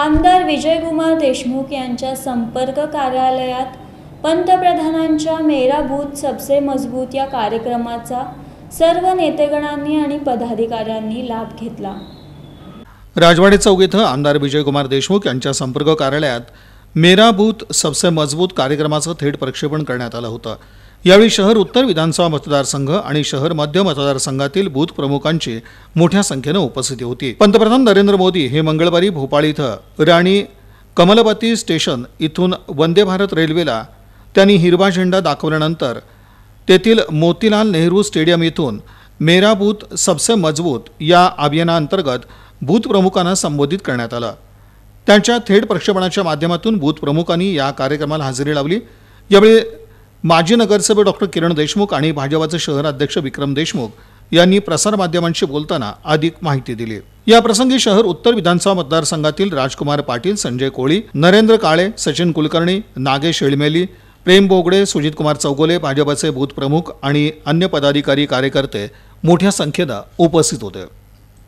आमदार विजयकुमार देशमुख यांच्या संपर्क कार्यालयात पंतप्रधानांच्या मेरा बूथ सबसे मजबूत या कार्यक्रमाचा सर्व नेतेगणांनी आणि पदाधिकाऱ्यांनी लाभ घेतला राजवाडे चौक इथं आमदार विजयकुमार देशमुख यांच्या संपर्क कार्यालयात मेरा बूथ सबसे मजबूत कार्यक्रमाचं थेट प्रक्षेपण करण्यात आलं होतं यावेळी शहर उत्तर विधानसभा मतदारसंघ आणि शहर मध्य मतदारसंघातील बूथ प्रमुखांची मोठ्या संख्येनं उपस्थिती होती पंतप्रधान नरेंद्र मोदी हे मंगळवारी भोपाळ इथं राणी कमलपती स्टेशन इथून वंदे भारत रेल्वेला त्यांनी हिरवा झेंडा दाखवल्यानंतर तेथील मोतीलाल नेहरू स्टेडियम इथून मेरा बूथ सबसे मजबूत या अभियानाअंतर्गत बूथ प्रमुखांना संबोधित करण्यात आलं त्यांच्या थेट प्रक्षेपणाच्या माध्यमातून बूथ प्रमुखांनी या कार्यक्रमाला हजेरी लावली यावेळी माजी नगरसेवक डॉक्टर किरण देशमुख आणि भाजपाचे शहर अध्यक्ष विक्रम देशमुख यांनी प्रसारमाध्यमांशी बोलताना अधिक माहिती दिली या प्रसंगी शहर उत्तर विधानसभा मतदारसंघातील राजकुमार पाटील संजय कोळी नरेंद्र काळे सचिन कुलकर्णी नागेश येळमेली प्रेम बोगडे सुजितकुमार चौगोले भाजपाचे बूथ प्रमुख आणि अन्य पदाधिकारी कार्यकर्ते मोठ्या संख्येनं उपस्थित होते